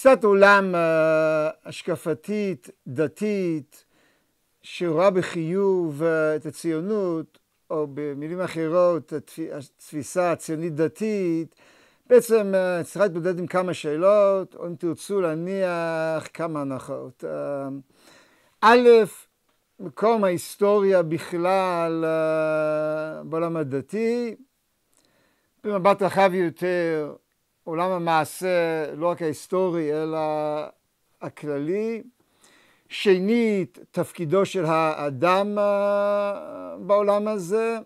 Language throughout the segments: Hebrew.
תפיסת עולם אה, השקפתית, דתית, שרואה בחיוב אה, את הציונות, או במילים אחרות, התפיסה הציונית דתית, בעצם אה, צריכה להתמודד עם כמה שאלות, או אם תרצו להניח כמה הנחות. א', מקום ההיסטוריה בכלל בעולם הדתי, במבט רחב יותר, עולם המעשה, לא רק ההיסטורי, אלא הכללי. שנית, תפקידו של האדם אה, בעולם הזה.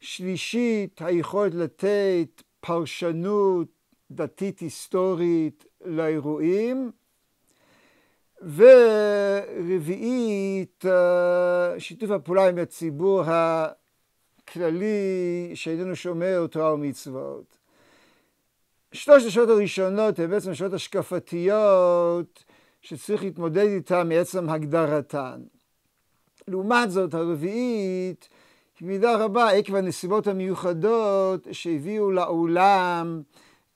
שלישית, היכולת לתת פרשנות דתית היסטורית לאירועים. ורביעית, אה, שיתוף הפעולה עם הציבור הכללי שאיננו שומר תורה ומצוות. שלוש השעות הראשונות הן בעצם שעות השקפתיות שצריך להתמודד איתן מעצם הגדרתן. לעומת זאת, הרביעית היא במידה רבה עקב הנסיבות המיוחדות שהביאו לעולם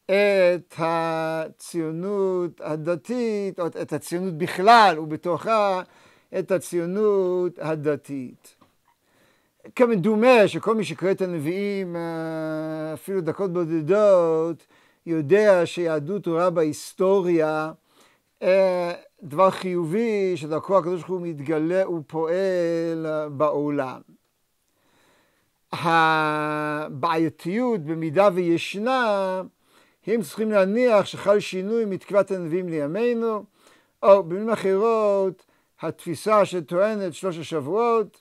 את הציונות הדתית, או את הציונות בכלל, ובתוכה את הציונות הדתית. כמדומה שכל מי שקורא את הנביאים אה, אפילו דקות בודדות, יודע שיהדות הוא רע בהיסטוריה, אה, דבר חיובי שדרכו הקדוש ברוך הוא מתגלה ופועל בעולם. הבעייתיות, במידה וישנה, הם צריכים להניח שחל שינוי מתקוות הנביאים לימינו, או במילים אחרות, התפיסה שטוענת שלוש השבועות,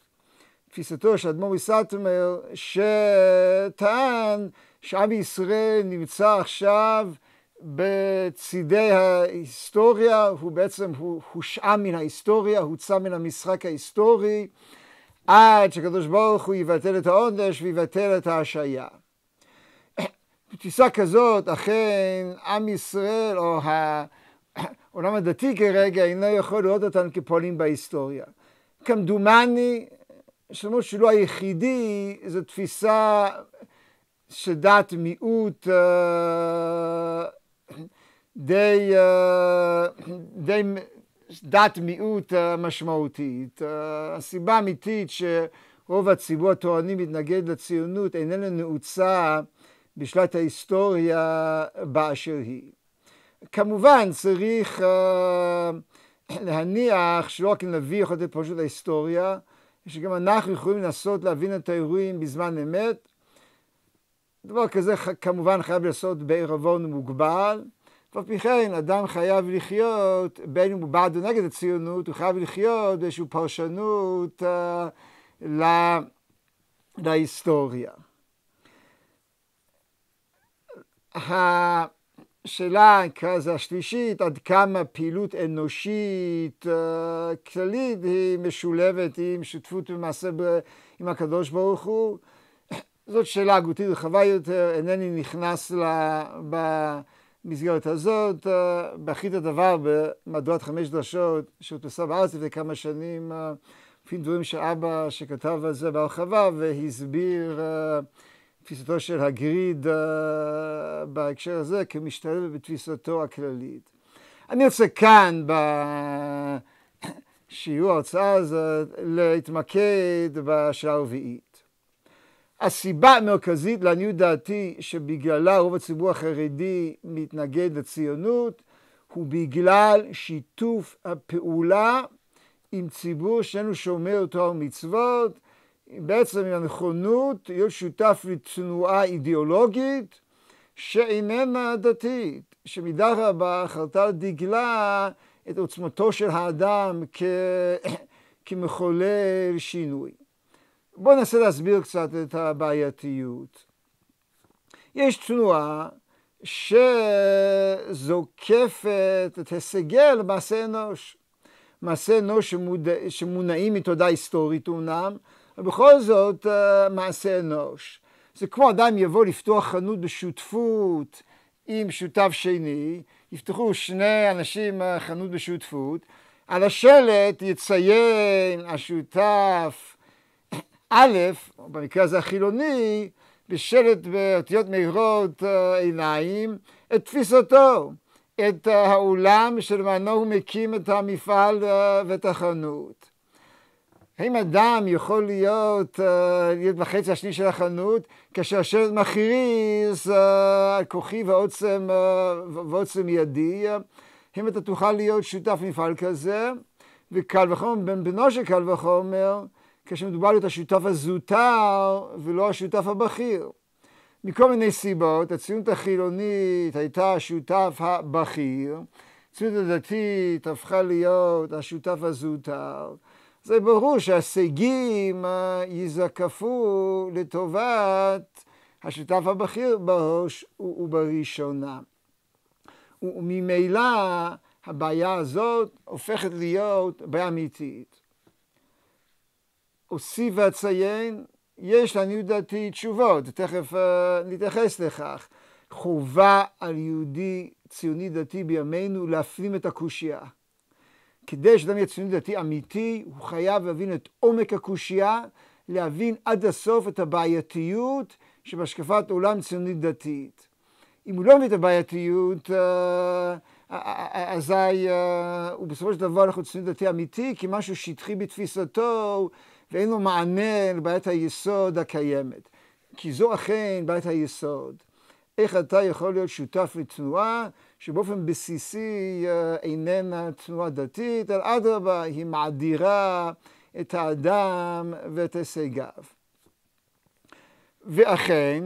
תפיסתו של אדמו"ר מסטמר, שטען שעם ישראל נמצא עכשיו בצידי ההיסטוריה, הוא בעצם הושעה מן ההיסטוריה, הוצא מן המשחק ההיסטורי, עד שקדוש ברוך הוא יבטל את העונש ויבטל את ההשעיה. בתפיסה כזאת, אכן, עם ישראל, או העולם הדתי כרגע, אינו יכול לראות אותנו כפועלים בהיסטוריה. כמדומני, שלמרות שהוא לא היחידי, זו תפיסה שדת מיעוט אה, די, אה, די דת מיעוט אה, משמעותית. הסיבה האמיתית שרוב הציבור התורני מתנגד לציונות איננה נעוצה בשלט ההיסטוריה באשר היא. כמובן צריך להניח שלא רק נביא יכול לתת פרשת ההיסטוריה, שגם אנחנו יכולים לנסות להבין את האירועים בזמן אמת, דבר כזה כמובן חייב לעשות בעירבון מוגבל, ואף פי כן אדם חייב לחיות, בין אם הוא בעד או נגד הציונות, הוא חייב לחיות באיזושהי פרשנות אה, לה, להיסטוריה. השאלה, כזה השלישית, עד כמה פעילות אנושית אה, כללית היא משולבת עם שותפות במעשה ב, עם הקדוש ברוך הוא. זאת שאלה הגותית רחבה יותר, אינני נכנס לה במסגרת הזאת. אה, בהכי את הדבר במהדורת חמש דרשות שהודפסה בארץ לפני כמה שנים, אה, לפי דברים של אבא שכתב על זה בהרחבה והסביר אה, תפיסתו של הגריד בהקשר הזה כמשתלב בתפיסתו הכללית. אני רוצה כאן בשיעור ההרצאה הזאת להתמקד בשעה הרביעית. הסיבה המרכזית לעניות דעתי שבגללה רוב הציבור החרדי מתנגד לציונות הוא בגלל שיתוף הפעולה עם ציבור שאינו שומר תורה ומצוות, בעצם עם הנכונות להיות שותף לתנועה אידיאולוגית שאיננה דתית, שמידה רבה חרתה על דגלה את עוצמתו של האדם כ... כמחולל שינוי. בואו ננסה להסביר קצת את הבעייתיות. יש תנועה שזוקפת את הישגיה למעשה אנוש. מעשה אנוש שמוד... שמונעים מתודעה היסטורית אומנם, ובכל זאת אה, מעשה אנוש. זה כמו אדם יבוא לפתוח חנות בשותפות עם שותף שני, יפתחו שני אנשים אה, חנות בשותפות, על השלט יציין השותף א', במקרה הזה החילוני, בשלט באותיות מהירות אה, עיניים, את תפיסתו, את העולם אה, שלמענו הוא מקים את המפעל אה, ואת החנות. האם אדם יכול להיות, להיות בחצי השני של החנות, כאשר השלט מכריז על כוחי ועוצם, ועוצם ידי? האם אתה תוכל להיות שותף מפעל כזה? וקל וחומר, בן בנו של קל וחומר, כשמדובר להיות השותף הזוטר ולא השותף הבכיר. מכל מיני סיבות, הציונות החילונית הייתה השותף הבכיר, הציונות הדתית הפכה להיות השותף הזוטר. זה ברור שההישגים ייזקפו אה, לטובת השותף הבכיר בראש ובראשונה. וממילא הבעיה הזאת הופכת להיות בעיה אמיתית. אוסיף ואציין, יש לעניות דעתי תשובות, תכף uh, אה, נתייחס לכך. חובה על יהודי ציוני דתי בימינו להפנים את הקושייה. כדי שאדם יהיה ציוני דתי אמיתי, הוא חייב להבין את עומק הקושייה, להבין עד הסוף את הבעייתיות שבהשקפת עולם ציונית דתית. אם הוא לא מבין את הבעייתיות, אה, אה, אזי הוא בסופו של דבר הולך לא לציוני דתי אמיתי, כי משהו שטחי בתפיסתו ואין לו מענה לבעיית היסוד הקיימת. כי זו אכן בעיית היסוד. איך אתה יכול להיות שותף לתנועה שבאופן בסיסי אה, איננה תנועה דתית, אלא אדרבה, היא מאדירה את האדם ואת הישגיו. ואכן,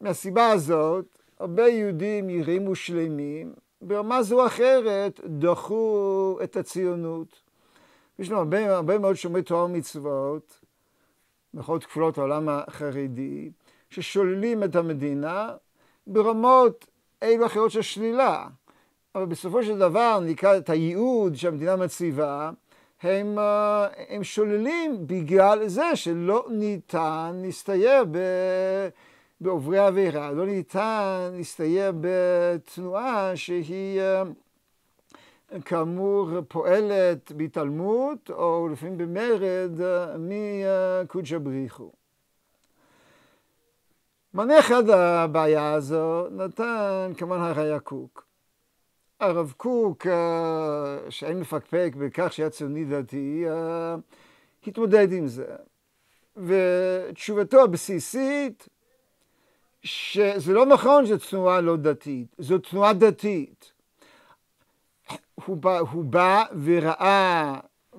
מהסיבה הזאת, הרבה יהודים יראים ושלמים, ברמה זו או אחרת, דחו את הציונות. יש לנו הרבה, הרבה מאוד שומרי תורה ומצוות, במירכאות כפולות העולם החרדי, ששוללים את המדינה ברמות אלו אחרות של שלילה. אבל בסופו של דבר, נקרא את הייעוד שהמדינה מציבה, הם, אה, הם שוללים בגלל זה שלא ניתן להסתייע ב... בעוברי עבירה, לא ניתן להסתייע בתנועה שהיא אה, כאמור פועלת בהתעלמות, או לפעמים במרד, מקודשא בריחו. מנה אחד הבעיה הזו נתן כמובן הראי"ה קוק. הרב קוק, אה, שאין מפקפק בכך שהיה ציוני דתי, אה, התמודד עם זה. ותשובתו הבסיסית, שזה לא נכון שזו תנועה לא דתית, זו תנועה דתית. הוא בא, הוא בא וראה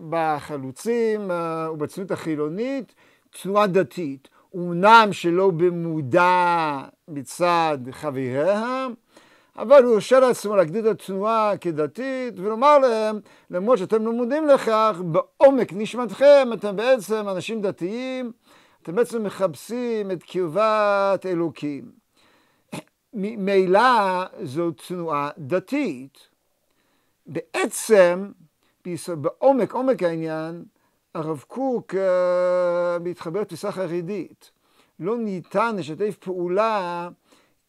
בחלוצים אה, ובצנות החילונית תנועה דתית, אומנם שלא במודע מצד חבריה, אבל הוא הרשה לעצמו להגדיר את התנועה כדתית ולומר להם, למרות שאתם לא מודים לכך, בעומק נשמתכם אתם בעצם אנשים דתיים, אתם בעצם מחפשים את קרבת אלוקים. ממילא זו תנועה דתית. בעצם, בעומק, עומק העניין, הרב קוק אה, מתחבר לתפיסה חרדית. לא ניתן לשתף פעולה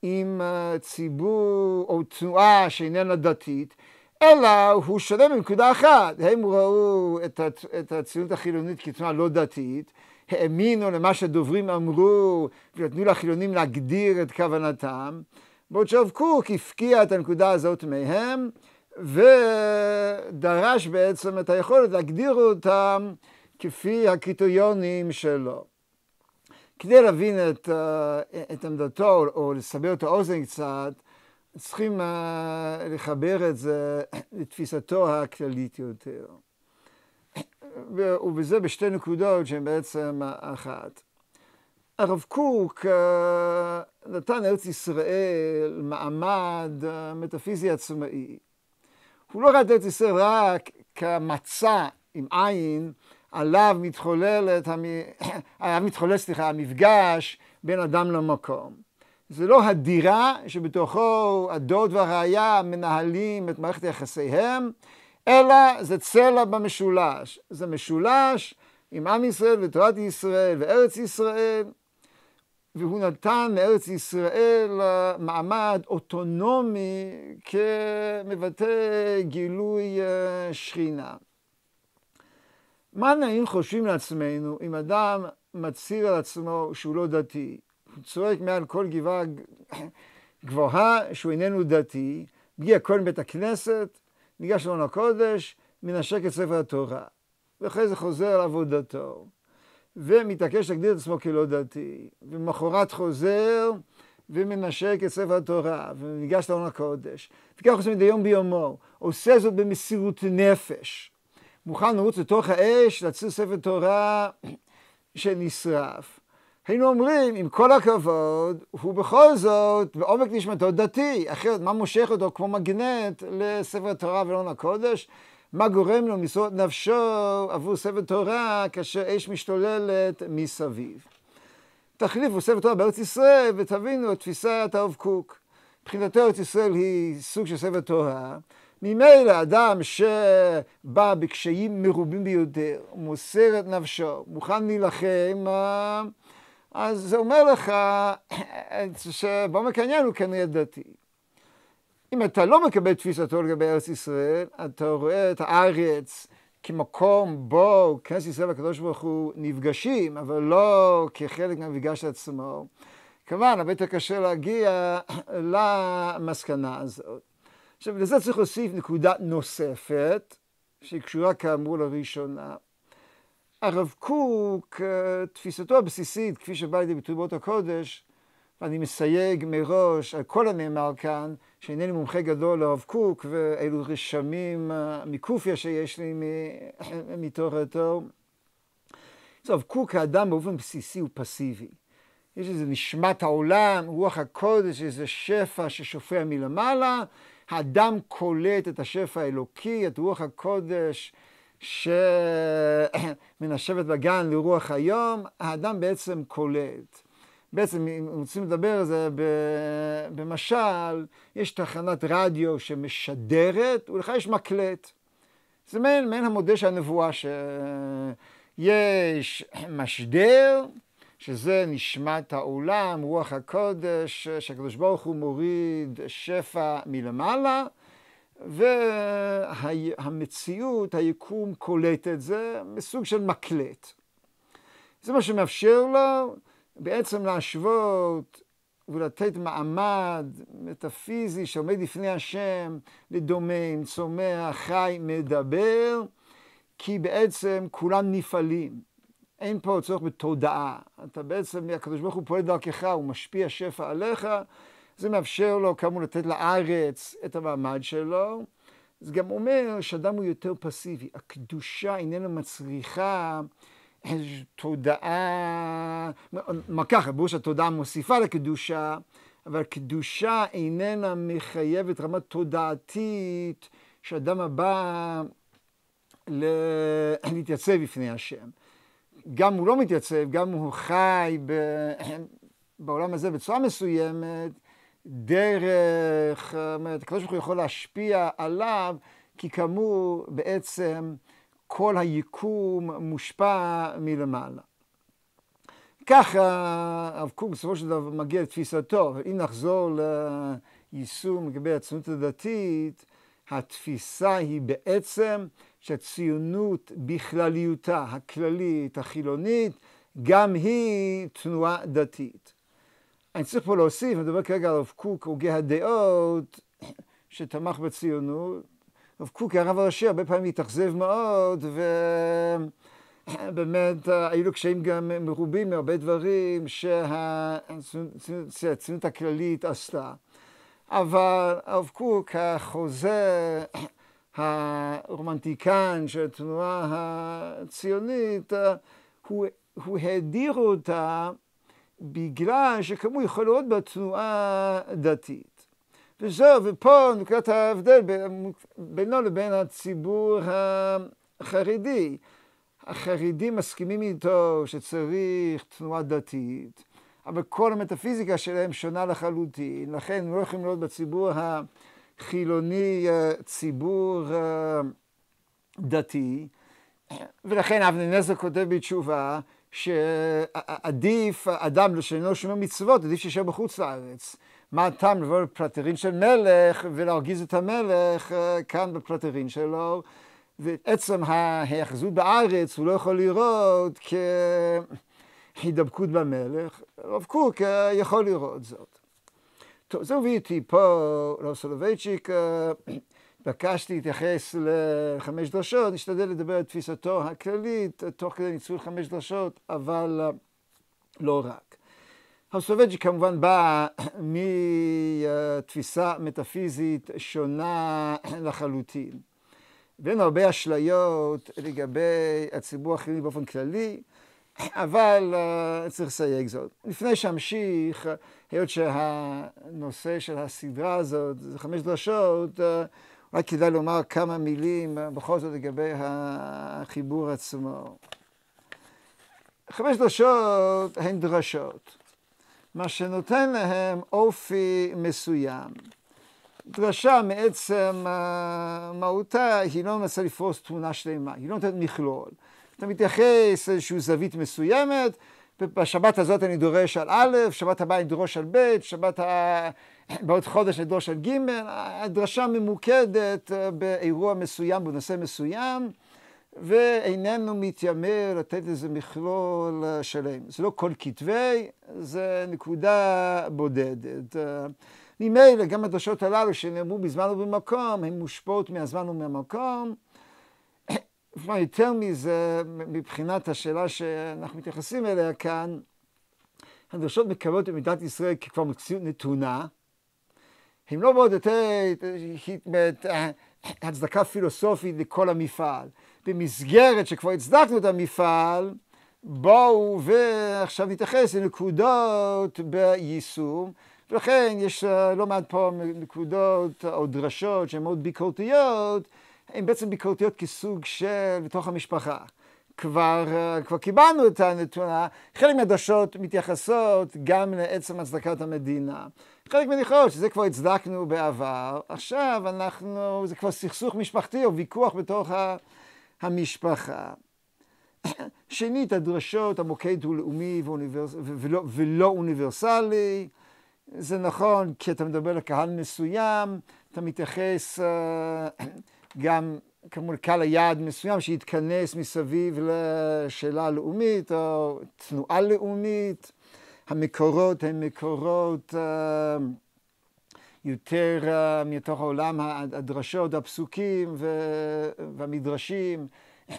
עם ציבור או תנועה שאיננה דתית, אלא הוא שונה מנקודה אחת. הם ראו את, את הציונות החילונית כתנועה לא דתית, האמינו למה שדוברים אמרו ונתנו לחילונים להגדיר את כוונתם, בעוד שהרב קוק הפקיע את הנקודה הזאת מהם. ודרש בעצם את היכולת להגדיר אותם כפי הקריטריונים שלו. כדי להבין את, אה, את עמדתו או לסבר את האוזן קצת, צריכים אה, לחבר את זה לתפיסתו הכללית יותר. ובזה בשתי נקודות שהן בעצם אחת. הרב קוק אה, נתן ארץ ישראל מעמד מטאפיזי עצמאי. הוא לא ראה את ארץ ישראל רק כמצע עם עין, עליו מתחוללת, עליו מתחולל, סליחה, המפגש בין אדם למקום. זה לא הדירה שבתוכו הדוד והראייה מנהלים את מערכת יחסיהם, אלא זה צלע במשולש. זה משולש עם עם ישראל ותורת ישראל וארץ ישראל. והוא נתן לארץ ישראל מעמד אוטונומי כמבטא גילוי אה, שכינה. מה נעים חושבים לעצמנו אם אדם מצהיר על עצמו שהוא לא דתי? הוא צועק מעל כל גבעה גבוהה שהוא איננו דתי, מגיע כהן בית הכנסת, ניגש לארון הקודש, מנשק את ספר התורה, ואחרי זה חוזר לעבודתו. ומתעקש להגדיר את עצמו כלא דתי, ומחרת חוזר ומנשק את ספר התורה, וניגש לעון הקודש, וכך עושה מדי יום ביומו, עושה זאת במסירות נפש. מוכן לרוץ לתוך האש, להציל ספר תורה שנשרף. היינו אומרים, עם כל הכבוד, הוא בכל זאת, בעומק נשמתו דתי, אחרת מה מושך אותו כמו מגנט לספר התורה ולעון הקודש? מה גורם לו מסורת נפשו עבור ספר תורה כאשר אש משתוללת מסביב. תחליפו ספר תורה בארץ ישראל ותבינו את תפיסת הרב קוק. מבחינתו ארץ ישראל היא סוג של ספר תורה. ממילא אדם שבא בקשיים מרובים ביותר, מוסר את נפשו, מוכן להילחם, אה, אז זה אומר לך שבעומק העניין הוא כנראה כן דתי. אם אתה לא מקבל תפיסתו לגבי ארץ ישראל, אתה רואה את הארץ כמקום בו כנסת ישראל והקדוש ברוך הוא נפגשים, אבל לא כחלק מהמפגש עצמו. כמובן, הרבה יותר קשה להגיע למסקנה הזאת. עכשיו, לזה צריך להוסיף נקודה נוספת, שהיא קשורה כאמור לראשונה. הרב קוק, אה, תפיסתו הבסיסית, כפי שבא לידי ביטוי הקודש, ואני מסייג מראש על כל הנאמר כאן, שאינני מומחה גדול לרב קוק, ואלו רשמים אה, מקופיה שיש לי מתורתו. טוב, קוק האדם באופן בסיסי הוא פסיבי. יש איזה נשמת העולם, רוח הקודש, איזה שפע ששופע מלמעלה, האדם קולט את השפע האלוקי, את רוח הקודש שמנשבת בגן לרוח היום, האדם בעצם קולט. בעצם, אם רוצים לדבר זה במשל, יש תחנת רדיו שמשדרת, ולך יש מקלט. זה מעין, מעין המודל של הנבואה, שיש משדר, שזה נשמת העולם, רוח הקודש, שהקדוש ברוך הוא מוריד שפע מלמעלה, והמציאות, היקום קולט את זה מסוג של מקלט. זה מה שמאפשר לו בעצם להשוות ולתת מעמד מטאפיזי שעומד לפני השם לדומם, צומח, חי, מדבר, כי בעצם כולם נפעלים. אין פה צורך בתודעה. אתה בעצם, הקדוש ברוך הוא פועל דרכך, הוא משפיע שפע עליך, זה מאפשר לו כאמור לתת לארץ את המעמד שלו. זה גם אומר שאדם הוא יותר פסיבי. הקדושה איננה מצריכה תודעה, מה ככה, ברור שהתודעה מוסיפה לקדושה, אבל קדושה איננה מחייבת רמה תודעתית שאדם הבא ל... להתייצב בפני השם. גם הוא לא מתייצב, גם הוא חי ב... בעולם הזה בצורה מסוימת, דרך, זאת אומרת, הקב"ה יכול להשפיע עליו, כי כאמור בעצם כל היקום מושפע מלמעלה. ככה הרב קוק בסופו של דבר מגיע לתפיסתו, אם נחזור ליישום לגבי הציונות הדתית, התפיסה היא בעצם שהציונות בכלליותה, הכללית, החילונית, גם היא תנועה דתית. אני צריך פה להוסיף, אני מדבר כרגע על הרב קוק, הוגה הדעות, שתמך בציונות, הרב קוק, הרב הראשי, הרבה פעמים התאכזב מאוד, ובאמת היו לו קשיים גם מרובים מהרבה דברים שהציונות הכללית עשתה. אבל הרב קוק, החוזה, הרומנטיקן של התנועה הציונית, הוא, האדיר אותה בגלל שכמו יכול להיות בתנועה דתית. וזהו, ופה נקודת ההבדל בינו לבין הציבור החרדי. החרדים מסכימים איתו שצריך תנועה דתית, אבל כל המטאפיזיקה שלהם שונה לחלוטין, לכן הם לא יכולים להיות בציבור החילוני, ציבור אה, דתי, ולכן אבני נזר כותב בתשובה שעדיף אדם שאינו שומר מצוות, עדיף שישאר בחוץ לארץ. מה הטעם לבוא לפלטרין של מלך ולהרגיז את המלך אה, כאן בפלטרין שלו? ועצם ההיאחזות בארץ הוא לא יכול לראות כהידבקות במלך, הרב קוק אה, יכול לראות זאת. טוב, זה הביא אותי פה לרב סולובייצ'יק, אה, בקשתי להתייחס לחמש דרשות, נשתדל לדבר על תפיסתו הכללית, תוך כדי ניצול חמש דרשות, אבל לא רק. הסובייג'י כמובן בא מתפיסה מטאפיזית שונה לחלוטין. ואין הרבה אשליות לגבי הציבור החילוני באופן כללי, אבל אה, צריך לסייג זאת. לפני שאמשיך, היות שהנושא של הסדרה הזאת, זה חמש דרשות, אה, רק כדאי לומר כמה מילים אה, בכל זאת לגבי החיבור עצמו. חמש דרשות הן דרשות. מה שנותן להם אופי מסוים. דרשה מעצם אה, מהותה, היא לא מנסה לפרוס תמונה שלמה, היא לא נותנת מכלול. אתה מתייחס לאיזושהי זווית מסוימת, בשבת הזאת אני דורש על א', שבת הבאה אני דורש על ב', שבת ה... בעוד חודש אני דורש על ג', הדרשה ממוקדת אה, באירוע מסוים, בנושא מסוים. ואיננו מתיימר לתת איזה מכלול אה, שלם. זה לא כל כתבי, זה נקודה בודדת. אה, ממילא גם הדרשות הללו שנאמרו בזמן ובמקום, הן מושפעות מהזמן ומהמקום. כלומר, יותר מזה, מבחינת השאלה שאנחנו מתייחסים אליה כאן, הדרשות מקבלות את מדינת ישראל ככבר מציאות נתונה. הן לא באות יותר אה, הצדקה פילוסופית לכל המפעל. במסגרת שכבר הצדקנו את המפעל, בואו ועכשיו נתייחס לנקודות ביישום. ולכן יש אה, לא מעט פה נקודות או דרשות שהן מאוד ביקורתיות, הן בעצם ביקורתיות כסוג של בתוך המשפחה. כבר, אה, כבר קיבלנו את הנתונה, חלק מהדרשות מתייחסות גם לעצם הצדקת המדינה. חלק מניחות שזה כבר הצדקנו בעבר, עכשיו אנחנו, זה כבר סכסוך משפחתי או ויכוח בתוך ה... המשפחה. שנית, הדרשות, המוקד הוא לאומי ואוניברס... ולא, ולא אוניברסלי. זה נכון, כי אתה מדבר לקהל מסוים, אתה מתייחס uh, גם כמובן קהל היעד מסוים שהתכנס מסביב לשאלה הלאומית או תנועה לאומית. המקורות הם מקורות... Uh, יותר אה, מתוך העולם הדרשות, הפסוקים והמדרשים,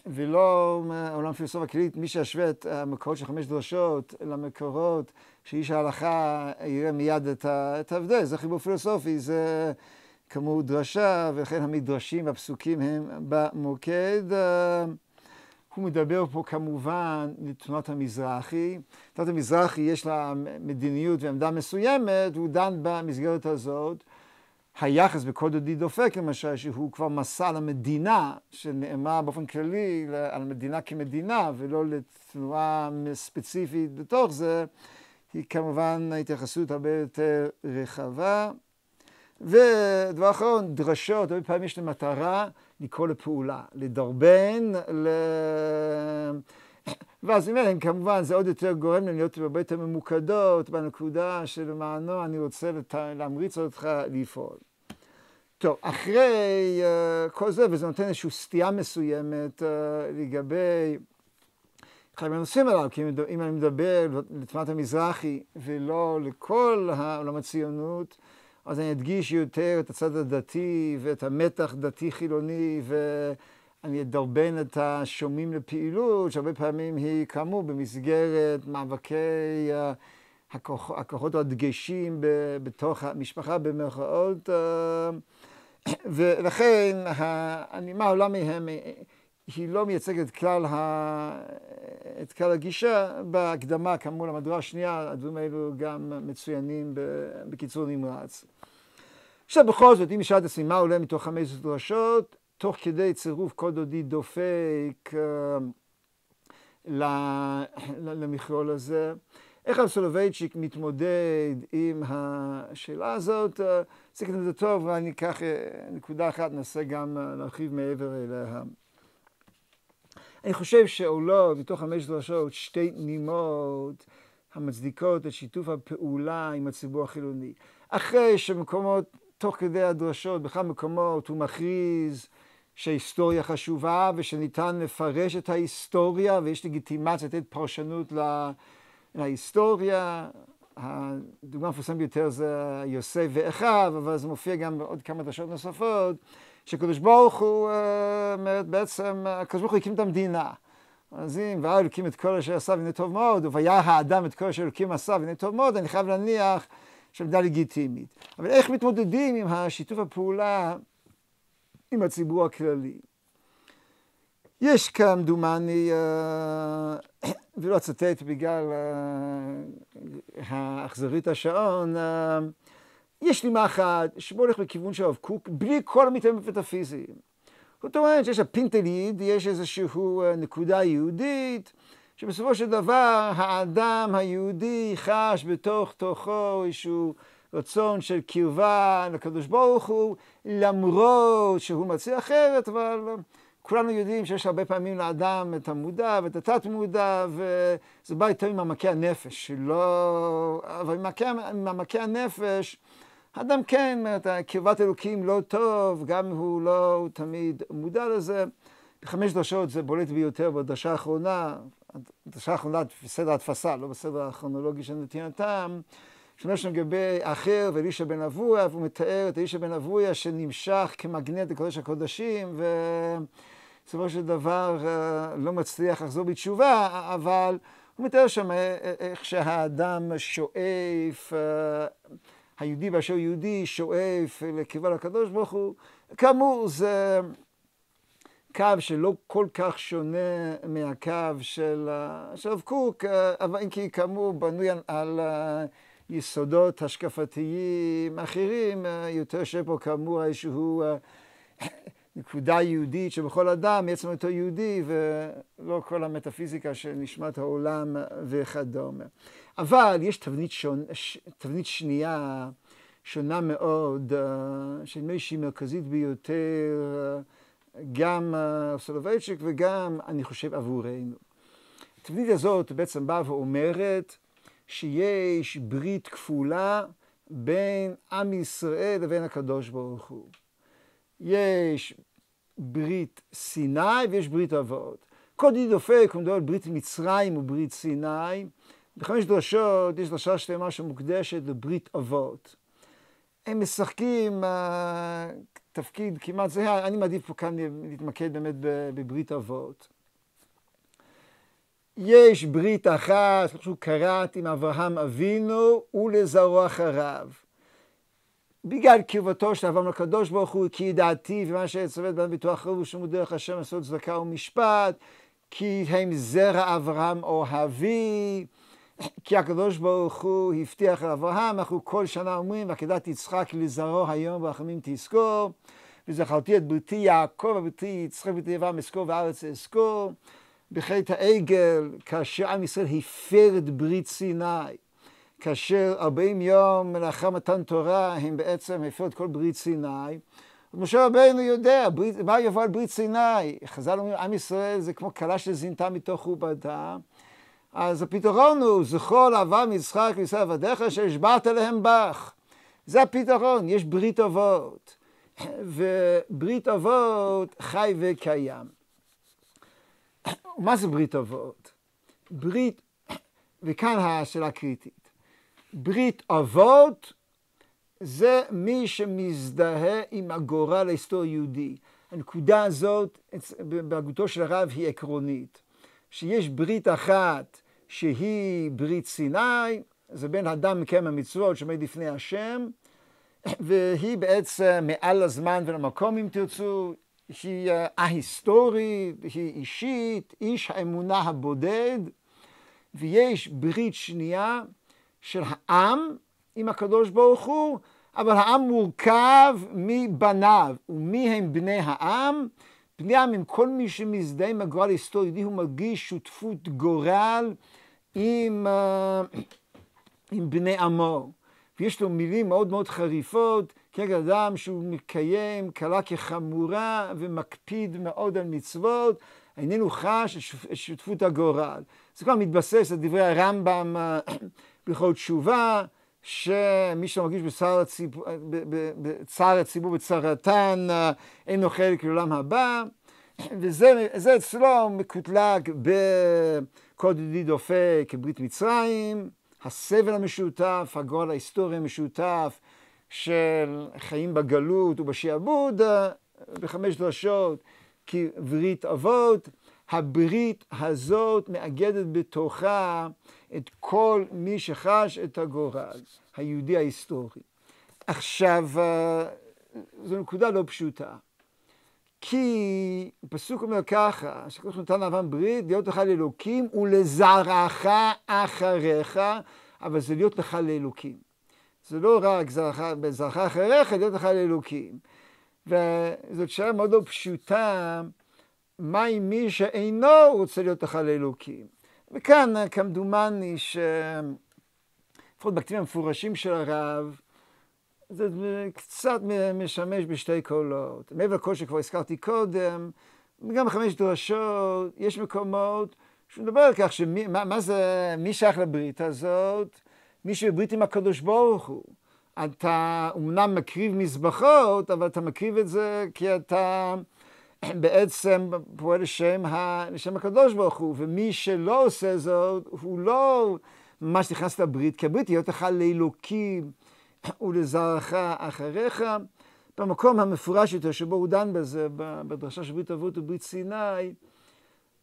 ולא עולם הפילוסופיה הכללית, מי שישווה את המקורות של חמש דרשות למקורות שאיש ההלכה יראה מיד את ההבדל, זה חיבור פילוסופי, זה כמו דרשה, ולכן המדרשים והפסוקים הם במוקד. אה, הוא מדבר פה כמובן לתנועת המזרחי. תנועת המזרחי יש לה מדיניות ועמדה מסוימת, הוא דן במסגרת הזאת. היחס בכל דודי דופק למשל, שהוא כבר מסע על המדינה, שנאמר באופן כללי על מדינה כמדינה ולא לתנועה ספציפית בתוך זה, היא כמובן ההתייחסות הרבה יותר רחבה. ודבר אחרון, דרשות, הרבה פעמים יש להם מטרה לקרוא לפעולה, לדרבן, ל... ואז אם אין, כמובן זה עוד יותר גורם להם להיות הרבה יותר ממוקדות בנקודה שלמענו אני רוצה לת... להמריץ אותך לפעול. טוב, אחרי uh, כל זה, וזה נותן איזושהי סטייה מסוימת uh, לגבי אחד מהנושאים הללו, כי אם אני מדבר לתמונת המזרחי ולא לכל העולם הציונות, אז אני אדגיש יותר את הצד הדתי ואת המתח דתי-חילוני, ואני אדרבן את השומעים לפעילות, שהרבה פעמים היא, כאמור, במסגרת מאבקי הכוח, הכוחות הדגשים בתוך המשפחה, במירכאות. אה, ולכן הנימה העולה מהם היא לא מייצגת את כלל ה... את כלל הגישה. בהקדמה, כאמור, למהדורה השנייה, הדברים האלו גם מצוינים בקיצור נמרץ. עכשיו בכל זאת, אם נשאל את עצמי מה עולה מתוך חמש דרשות, תוך כדי צירוף כל דודי דופק אה, למכלול הזה, איך הרב סולובייצ'יק מתמודד עם השאלה הזאת? אה, זה כתוב טוב, ואני אקח אה, נקודה אחת, ננסה גם להרחיב מעבר אליה. אני חושב שעולות מתוך חמש דרשות שתי נימות המצדיקות את שיתוף הפעולה עם הציבור החילוני. אחרי שמקומות תוך כדי הדרשות, בכמה מקומות הוא מכריז שההיסטוריה חשובה ושניתן לפרש את ההיסטוריה ויש לגיטימציה לתת פרשנות לה, להיסטוריה. הדוגמה המפורסמת ביותר זה יוסף ואחיו, אבל זה מופיע גם בעוד כמה דרשות נוספות, שקדוש ברוך הוא, אה, אומרת בעצם, הקדוש ברוך הוא הקים את המדינה. אז אם והיה אלוקים את כל אשר עשה והנה טוב מאוד, והיה האדם את כל אשר אלוקים עשה והנה טוב מאוד, אני חייב להניח עמדה לגיטימית. אבל איך מתמודדים עם השיתוף הפעולה עם הציבור הכללי? יש כאן דומני, אה, ולא אצטט בגלל אה, האכזרית השעון, אה, יש נימה אחת שבו הולך בכיוון של הרב קוק, בלי כל המתאמים מטאפיזיים. הוא טוען שיש הפינטליד, יש איזושהי נקודה יהודית, שבסופו של דבר האדם היהודי חש בתוך תוכו איזשהו רצון של קרבה לקדוש ברוך הוא, למרות שהוא מציע אחרת, אבל כולנו יודעים שיש הרבה פעמים לאדם את המודע ואת התת-מודע, וזה בא יותר עם עמקי הנפש, לא... אבל עם עמקי, עם עמקי הנפש, האדם כן, את קרבת אלוקים לא טוב, גם הוא לא הוא תמיד מודע לזה. בחמש דרשות זה בולט ביותר בדרשה האחרונה, הדרשה האחרונה בסדר ההדפסה, לא בסדר הכרונולוגי של נתינתם, שם לגבי אחר ואלישע בן אבויה, והוא מתאר את אלישע בן אבויה שנמשך כמגנט לקודש הקודשים, ובסופו של דבר אה, לא מצליח לחזור בתשובה, אבל הוא מתאר שם אה, אה, איך שהאדם שואף, היהודי באשר יהודי שואף לקרבה לקדוש ברוך הוא. כאמור, זה... קו שלא כל כך שונה מהקו של הרב אה, קוק, אה, אבל אם כי כאמור בנוי על אה, יסודות השקפתיים אחרים, יותר שפה כאמור איזשהו נקודה יהודית שבכל אדם בעצם אותו יהודי ולא כל המטאפיזיקה של נשמת העולם וכדומה. אבל יש תבנית, ש... תבנית שנייה שונה מאוד, שנדמה לי שהיא מרכזית ביותר גם אה, סולובייצ'יק וגם, אני חושב, עבורנו. התבנית הזאת בעצם באה ואומרת שיש ברית כפולה בין עם ישראל לבין הקדוש ברוך הוא. יש ברית סיני ויש ברית אבות. כל דיד דופק, הוא מדבר על ברית מצרים וברית סיני. בחמש דרשות יש דרשה שלמה שמוקדשת לברית אבות. הם משחקים uh, תפקיד כמעט זהה, אני מעדיף פה כאן להתמקד באמת בברית אבות. יש ברית אחת, שהוא קראת עם אברהם אבינו ולזרוע אחריו. בגלל קרבתו של אברהם לקדוש ברוך הוא, כי ידעתי ומה שצוות בן ביטוח רוב ושמו דרך השם לעשות צדקה ומשפט, כי הם זרע אברהם אוהבי. כי הקדוש ברוך הוא הבטיח לאברהם, אנחנו כל שנה אומרים, ועקדת יצחק לזרעו היום ברחמים תזכור, וזכרתי את בריתי יעקב, ובריתי יצחק ובריתי אברהם אזכור וארץ אזכור, בחטא העגל, כאשר עם ישראל הפר את ברית סיני, כאשר ארבעים יום לאחר מתן תורה הם בעצם הפרו את כל ברית סיני. משה רבנו יודע ברית, מה יבוא על ברית סיני. חז"ל אומרים, עם ישראל זה כמו כלה שזינתה מתוך עובדה. אז הפתרון הוא, זכור לאהבה מצחק וישראל עבדיך שהשבעת להם בך. זה הפתרון, יש ברית אבות. וברית אבות חי וקיים. מה זה ברית אבות? ברית, וכאן השאלה הקריטית, ברית אבות זה מי שמזדהה עם הגורל ההיסטורי יהודי. הנקודה הזאת בהגותו של הרב היא עקרונית, שיש ברית אחת שהיא ברית סיני, זה בין אדם מקיים המצוות שעומד לפני השם, והיא בעצם מעל הזמן ולמקום אם תרצו, היא אה, ההיסטורית, היא אישית, איש האמונה הבודד, ויש ברית שנייה של העם עם הקדוש ברוך הוא, אבל העם מורכב מבניו, ומי הם בני העם? גם עם כל מי שמזדהה עם הגורל ההיסטורי, הוא מרגיש שותפות גורל עם, uh, עם בני עמו. ויש לו מילים מאוד מאוד חריפות, כרגע אדם שהוא מקיים קלה כחמורה ומקפיד מאוד על מצוות, איננו חש את שותפות הגורל. זה כבר מתבסס על דברי הרמב"ם אה, בכל תשובה, שמי שמרגיש בצער הציבור, אה, בצער הציבור בצרתן, אה, אין לו חלק לעולם הבא, וזה אצלו מקוטלג בכל ידידי דופק כברית מצרים, הסבל המשותף, הגורל ההיסטורי המשותף של חיים בגלות ובשעבוד, אה, בחמש דרשות, כברית אבות. הברית הזאת מאגדת בתוכה את כל מי שחש את הגורל, היהודי ההיסטורי. עכשיו, אה, זו נקודה לא פשוטה. כי הפסוק אומר ככה, שקדוש נתן לאברהם ברית, להיות לך לאלוקים ולזרעך אחריך, אבל זה להיות לך לאלוקים. זה לא רק זרעך אחריך, להיות לך לאלוקים. וזאת שאלה מאוד לא פשוטה. מה עם מי שאינו רוצה להיות אחד האלוקים? וכאן כמדומני ש... לפחות בכתיבים המפורשים של הרב, זה קצת משמש בשתי קולות. מעבר לכל שכבר הזכרתי קודם, גם חמש דרשות, יש מקומות שהוא מדבר על כך, שמי, מה, מה זה, מי שייך לברית הזאת? מי שבברית עם הקדוש ברוך הוא. אתה אומנם מקריב מזבחות, אבל אתה מקריב את זה כי אתה בעצם פועל לשם, ה... לשם הקדוש ברוך הוא, ומי שלא עושה זאת, הוא לא ממש נכנס לברית, כי הברית היא אותך לאלוקים ולזרעך אחריך. במקום המפורש יותר שבו הוא דן בזה, בדרשה של ברית אבות וברית סיני,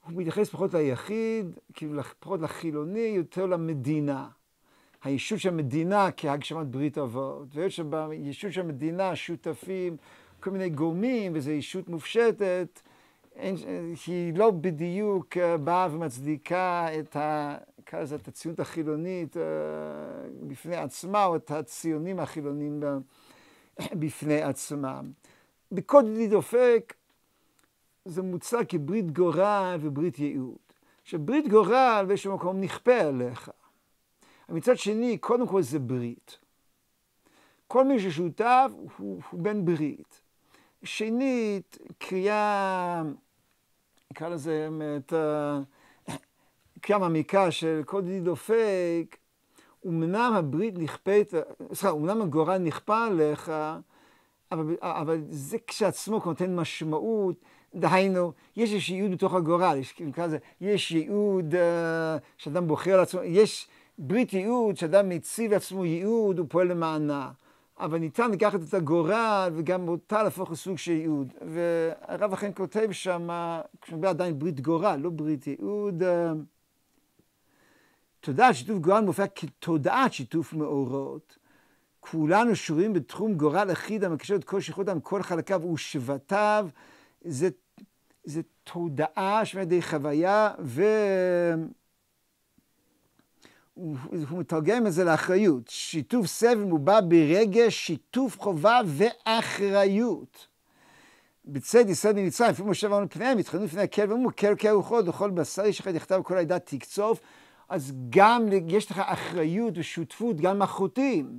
הוא מתייחס פחות ליחיד, כאילו פחות לחילוני, יותר למדינה. היישוב של המדינה כהגשמת ברית אבות, והיות שבישות של המדינה שותפים כל מיני גורמים, וזו אישות מופשטת, אין, היא לא בדיוק אה, באה ומצדיקה את, ה, נקרא לזה, את הציונות החילונית אה, בפני עצמה, או את הציונים החילונים אה, בפני עצמם. בקוד דלי דופק זה מוצג כברית גורל וברית ייעוד. שברית גורל באיזשהו מקום נכפה עליך. מצד שני, קודם כל זה ברית. כל מי ששותף הוא, הוא בן ברית. שנית, קריאה, נקרא לזה, את קריאה מעמיקה של כל דידי דופק, אמנם הברית נכפית, סליחה, אמנם הגורל נכפה עליך, אבל, אבל זה כשעצמו נותן משמעות, דהיינו, יש איזשהו ייעוד בתוך הגורל, יש, נקרא לזה, יש ייעוד uh, שאדם בוחר לעצמו, יש ברית ייעוד שאדם מציב לעצמו ייעוד, הוא פועל למענה. אבל ניתן לקחת את הגורל וגם אותה להפוך לסוג של ייעוד. והרב אכן כותב שם, כשמדבר עדיין ברית גורל, לא ברית ייעוד, אה, תודעת שיתוף גורל מופיעה כתודעת שיתוף מאורות. כולנו שורים בתחום גורל אחיד המקשר את כל שיחות שכבותם, כל חלקיו ושבטיו. זה, זה תודעה שבאה חוויה, ו... הוא, הוא מתרגם את זה לאחריות. שיתוף סבל מובע ברגש, שיתוף חובה ואחריות. בצד ישראל ממצרים, לפי משה ואמרנו פניהם, התחננו לפני הקל ואמרו, קל קל וכל, וכל בשר איש אחד יכתב כל העדה תקצוף. אז גם יש לך אחריות ושותפות, גם החוטאים.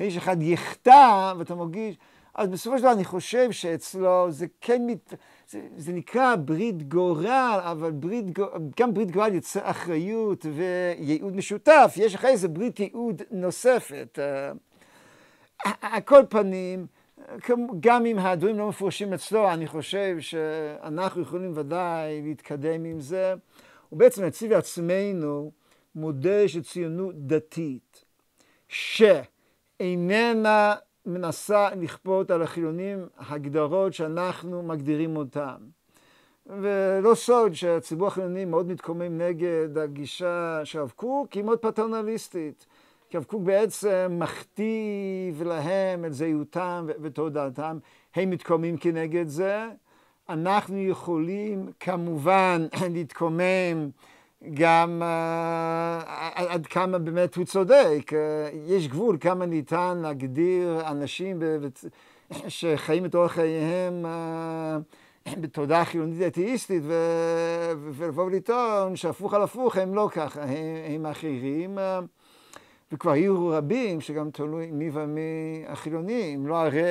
איש אחד יחטא, ואתה מרגיש... אז בסופו של דבר אני חושב שאצלו זה כן, מת... זה, זה נקרא ברית גורל, אבל ברית, גם ברית גורל יוצא אחריות וייעוד משותף, יש אחרי זה ברית ייעוד נוספת. אה, על כל פנים, גם אם הדברים לא מפורשים אצלו, אני חושב שאנחנו יכולים ודאי להתקדם עם זה. ובעצם נציב לעצמנו מודל של ציונות דתית, שאיננה מנסה לכפות על החילונים הגדרות שאנחנו מגדירים אותן. ולא סוד שהציבור החילוני מאוד מתקומם נגד הגישה של הרב קוק, היא מאוד פטרנליסטית. כי הרב קוק בעצם מכתיב להם את זהותם ותודעתם, הם מתקומם כנגד זה. אנחנו יכולים כמובן להתקומם גם uh, עד כמה באמת הוא צודק. Uh, יש גבול כמה ניתן להגדיר אנשים בבת... שחיים את אורח חייהם uh, בתודעה חילונית אתאיסטית, ולבוא ולטעון שהפוך על הפוך הם לא ככה, הם, הם אחרים. uh, וכבר היו רבים שגם תלוי מי ומי החילונים, לא הרי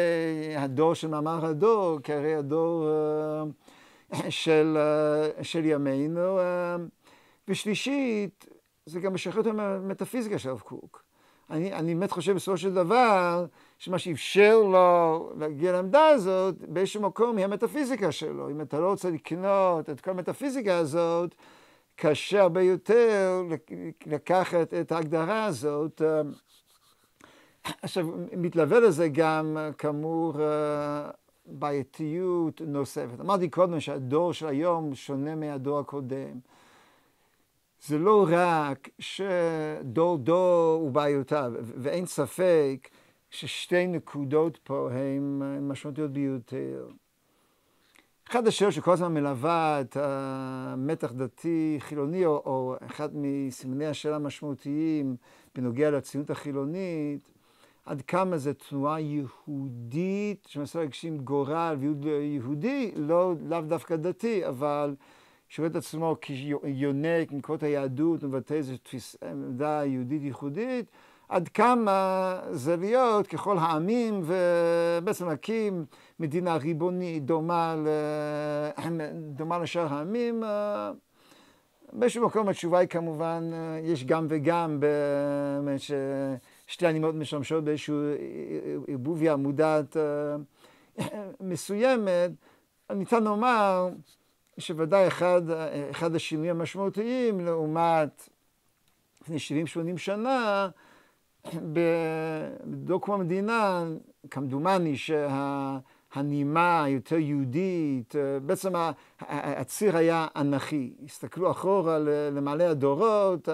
הדור של מאמר הדור, כי הרי הדור uh, של, uh, של ימינו. Uh, ושלישית, זה גם משחרר אותם מהמטאפיזיקה של הרב קוק. אני, אני באמת חושב בסופו של דבר, שמה שאפשר לו להגיע לעמדה הזאת, באיזשהו מקום היא המטאפיזיקה שלו. אם אתה לא רוצה לקנות את כל המטאפיזיקה הזאת, קשה הרבה יותר לקחת את ההגדרה הזאת. עכשיו, מתלווה לזה גם, כאמור, אה, בעייתיות נוספת. אמרתי קודם שהדור של היום שונה מהדור הקודם. זה לא רק שדור דור הוא בעיותיו, ואין ספק ששתי נקודות פה הן משמעותיות ביותר. אחת השאלות שכל הזמן מלווה את המתח דתי חילוני, או, או אחד מסימני השאלה המשמעותיים בנוגע לציונות החילונית, עד כמה זו תנועה יהודית שמנסה להגשים גורל ויהודי, לא, לאו דווקא דתי, אבל שואל את עצמו כיונק עם מקורות היהדות, מבטא איזו עמדה יהודית ייחודית, עד כמה זה להיות ככל העמים ובעצם להקים מדינה ריבונית דומה, ל... דומה לשאר העמים. באיזשהו מקום התשובה היא כמובן, יש גם וגם, באמת ששתי הנימות משמשות באיזשהו ערבוביה מודעת אה, מסוימת. ניתן לומר שוודאי אחד, אחד השינויים המשמעותיים לעומת לפני 70-80 שנה, בלא קום המדינה, כמדומני שהנימה היותר יהודית, בעצם הציר היה אנכי. הסתכלו אחורה למעלה הדורות,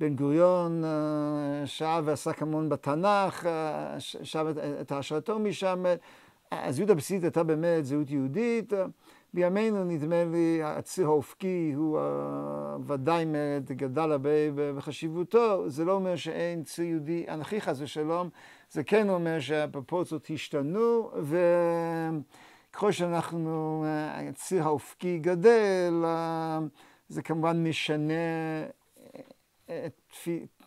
בן גוריון אה, שב ועסק המון בתנ"ך, אה, שב את העשרתו משם, אז יהודה בסיסית הייתה באמת זהות יהודית. בימינו נדמה לי הציר האופקי הוא ודאי מרד גדל הרבה בחשיבותו, זה לא אומר שאין ציר יהודי אנכי חס ושלום, זה כן אומר שהפרופורציות השתנו וככל שאנחנו, הציר האופקי גדל, זה כמובן משנה אה, את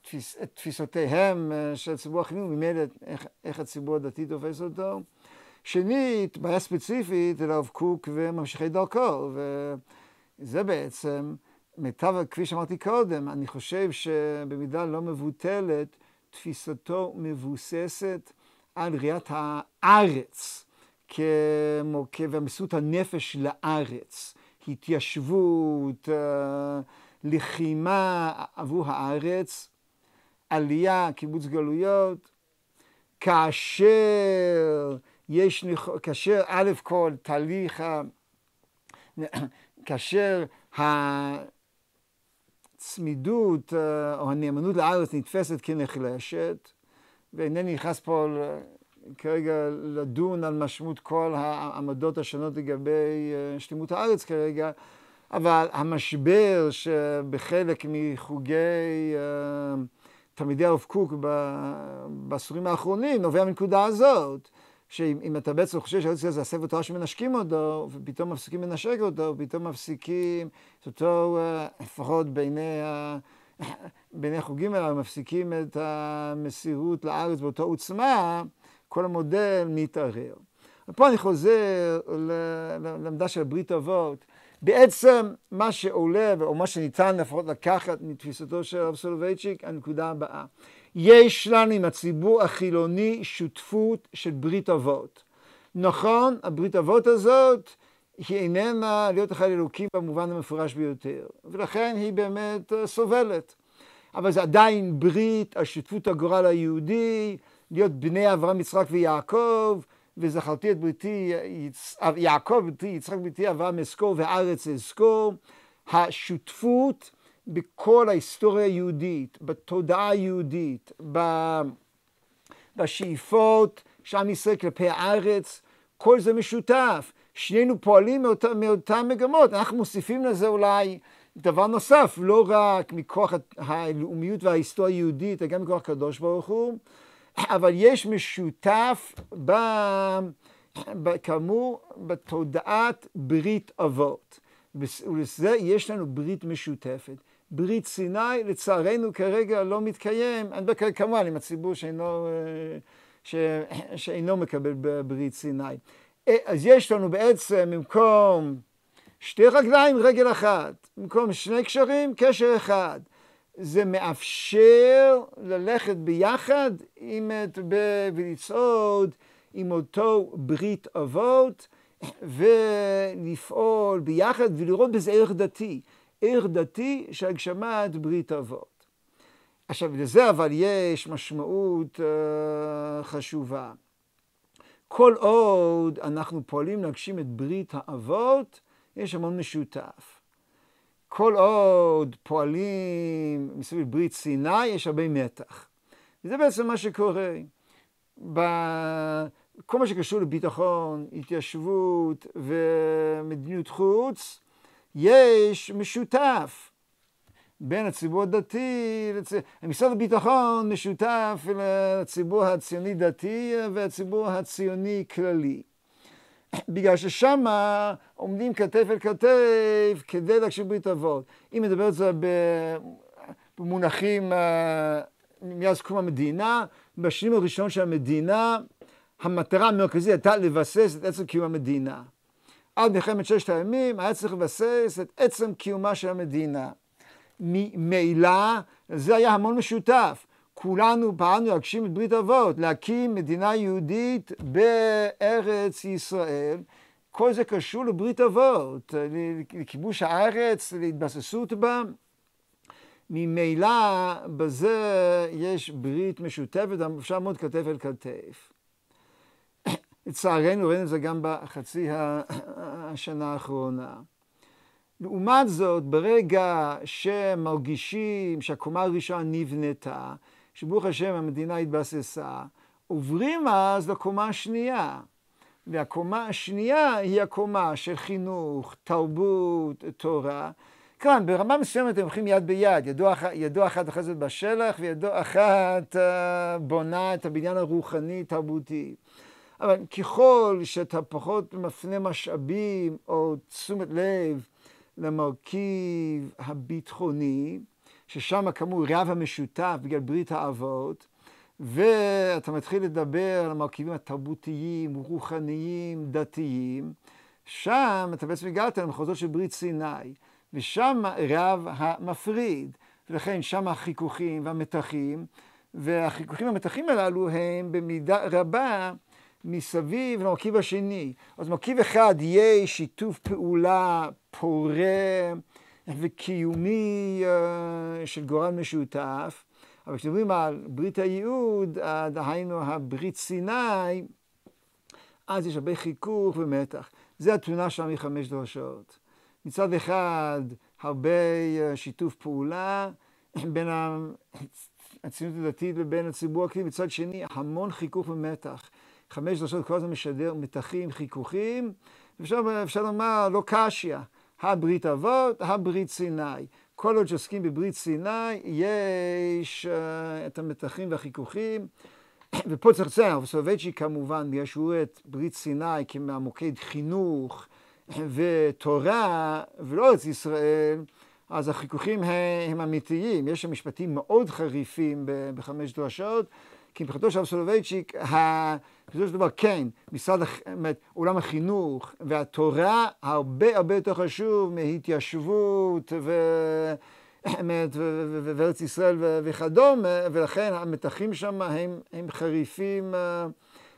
תפיס, את תפיסותיהם אה, של הציבור החינוך, ממילא איך, איך הציבור הדתי תופס אותו. שנית, בעיה ספציפית זה הרב קוק וממשיכי דרכו, וזה בעצם מיטב, כפי שאמרתי קודם, אני חושב שבמידה לא מבוטלת, תפיסתו מבוססת על ראיית הארץ כמורכב, ומסות הנפש לארץ, התיישבות, אה, לחימה עבור הארץ, עלייה, קיבוץ גלויות, כאשר יש, כאשר א' כל תהליך, כאשר הצמידות אה, או הנאמנות לארץ נתפסת כנחלשת, ואינני נכנס פה כרגע לדון על משמעות כל העמדות השונות לגבי אה, שלמות הארץ כרגע, אבל המשבר שבחלק מחוגי אה, תלמידי הרב קוק בעשורים האחרונים נובע מנקודה הזאת. שאם אתה בעצם חושב שזה הספר תורה שמנשקים אותו, ופתאום מפסיקים לנשק אותו, ופתאום מפסיקים, את אותו, לפחות בעיני, בעיני החוגים האלה, מפסיקים את המסירות לארץ באותה עוצמה, כל המודל מתערער. ופה אני חוזר ללמדה של ברית אבות. בעצם מה שעולה, או מה שניתן לפחות לקחת מתפיסתו של הרב סולובייצ'יק, הנקודה הבאה. יש לנו עם הציבור החילוני שותפות של ברית אבות. נכון, הברית אבות הזאת היא איננה להיות אחד אלוקים במובן המפורש ביותר, ולכן היא באמת אה, סובלת. אבל זה עדיין ברית על שותפות הגורל היהודי, להיות בני אברהם, יצחק ויעקב, וזכרתי את בריתי, יעקב בריתי, יצחק בריתי, אברהם אזכור וארץ אזכור. השותפות בכל ההיסטוריה היהודית, בתודעה היהודית, בשאיפות של עם ישראל כלפי הארץ, כל זה משותף. שנינו פועלים מאותה, מאות מגמות, אנחנו מוסיפים לזה אולי דבר נוסף, לא רק מכוח הלאומיות וההיסטוריה היהודית, אלא גם מכוח הקדוש ברוך הוא, אבל יש משותף, ב, ב, כאמור, בתודעת ברית אבות. ולזה יש לנו ברית משותפת. ברית סיני, לצערנו כרגע לא מתקיים, אני מדבר כמובן עם הציבור שאינו, אה, ש, שאינו מקבל ברית סיני. אה, אז יש לנו בעצם במקום שתי רגליים, רגל אחת, במקום שני קשרים, קשר אחד. זה מאפשר ללכת ביחד עם, אה, ולצעוד עם אותו ברית אבות ולפעול ביחד ולראות בזה ערך דתי. עיר דתי שהגשמת ברית אבות. עכשיו, לזה אבל יש משמעות uh, חשובה. כל עוד אנחנו פועלים להגשים את ברית האבות, יש המון משותף. כל עוד פועלים מסביב ברית סיני, יש הרבה מתח. וזה בעצם מה שקורה. בכל מה שקשור לביטחון, התיישבות ומדיניות חוץ, יש משותף בין הציבור הדתי, לצ... משרד הביטחון משותף לציבור הציוני דתי והציבור הציוני כללי. בגלל ששם עומדים כתף אל כתף כדי להקשיב ברית אבות. אם נדבר על זה במונחים אה, מאז קום המדינה, בשנים הראשונות של המדינה, המטרה המרכזית הייתה לבסס את עצם קיום המדינה. עד מלחמת ששת הימים היה צריך לבסס את עצם קיומה של המדינה. ממילא זה היה המון משותף. כולנו פעלנו להגשים את ברית אבות, להקים מדינה יהודית בארץ ישראל. כל זה קשור לברית אבות, לכיבוש הארץ, להתבססות בה. ממילא בזה יש ברית משותפת, אפשר לעמוד כתף אל כתף. לצערנו ראינו את זה גם בחצי השנה האחרונה. לעומת זאת, ברגע שמרגישים שהקומה הראשונה נבנתה, שברוך השם המדינה התבססה, עוברים אז לקומה השנייה. והקומה השנייה היא הקומה של חינוך, תרבות, תורה. כאן, ברמה מסוימת הם הולכים יד ביד, ידו, אח, ידו אחת אחזת בשלח וידו אחת אה, בונה את הבניין הרוחני-תרבותי. אבל ככל שאתה פחות מפנה משאבים או תשומת לב למרכיב הביטחוני, ששם כאמור רב המשותף בגלל ברית האבות, ואתה מתחיל לדבר על המרכיבים התרבותיים, רוחניים, דתיים, שם אתה בעצם הגעת למחוזות של ברית סיני, ושם רב המפריד, ולכן שם החיכוכים והמתחים, והחיכוכים והמתחים הללו הם במידה רבה מסביב למרכיב השני. אז מרכיב אחד יהיה שיתוף פעולה פורה וקיומי uh, של גורל משותף, אבל כשדברים על ברית הייעוד, דהיינו הברית סיני, אז יש הרבה חיכוך ומתח. זה התמונה שלה מחמש דרשות. מצד אחד, הרבה אה, שיתוף פעולה בין הציונות הדתית לבין הציבור הכלי, מצד שני, המון חיכוך ומתח. חמש דרשות כל הזמן משדר מתחים, חיכוכים, אפשר, אפשר לומר לא קשיא, הברית אבות, הברית סיני. כל עוד שעוסקים בברית סיני, יש uh, את המתחים והחיכוכים. ופה צריך לציין, הרב סולובייצ'י כמובן, בגלל שהוא רואה את ברית סיני כמהמוקד חינוך ותורה, ולא ארץ ישראל, אז החיכוכים הם, הם אמיתיים. יש שם משפטים מאוד חריפים בחמש דרשות. כי מבחינתו של סולובייצ'יק, בסופו של דבר כן, משרד, עולם החינוך והתורה הרבה הרבה יותר חשוב מהתיישבות ו... וארץ ישראל וכדומה, ולכן המתחים שם הם, הם חריפים אה,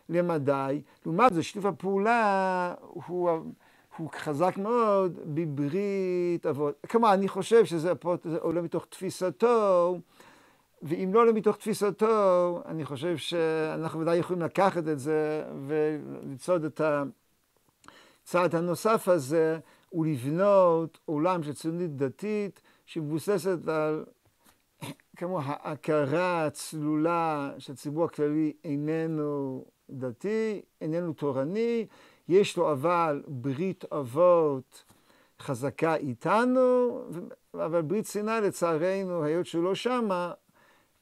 למדי. לעומת זה, שיתוף הפעולה הוא, הוא חזק מאוד בברית אבות. כלומר, אני חושב שזה פה, עולה מתוך תפיסתו ואם לא, למתוך לא תפיסתו, אני חושב שאנחנו ודאי יכולים לקחת את זה ולצעוד את הצעד הנוסף הזה, ולבנות עולם של ציונות דתית שמבוססת על כמו ההכרה הצלולה שהציבור הכללי איננו דתי, איננו תורני, יש לו אבל ברית אבות חזקה איתנו, אבל ברית סיני לצערנו, היות שהוא לא שמה,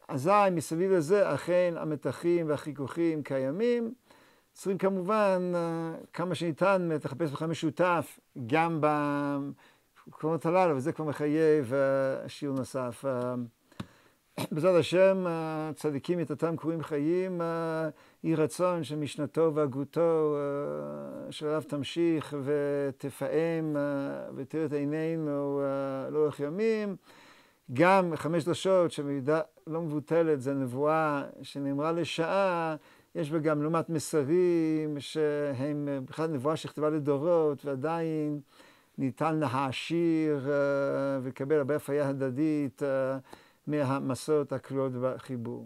אזי מסביב לזה אכן המתחים והחיכוכים קיימים. צריכים כמובן אה, כמה שניתן לחפש בכלל משותף גם במקומות הללו, וזה כבר מחייב אה, שיעור נוסף. אה, בעזרת השם, צדיקים את אותם קרואים חיים, יהי רצון שמשנתו והגותו שעליו תמשיך ותפעם ותראה את עינינו לאורך ימים. גם חמש דרשות שבמידה לא מבוטלת זו נבואה שנאמרה לשעה, יש בה גם לעומת מסרים שהם בכלל נבואה שכתבה לדורות ועדיין ניתן להעשיר אה, ולקבל הרבה הפריה הדדית אה, מהמסורת הכלולות בחיבור.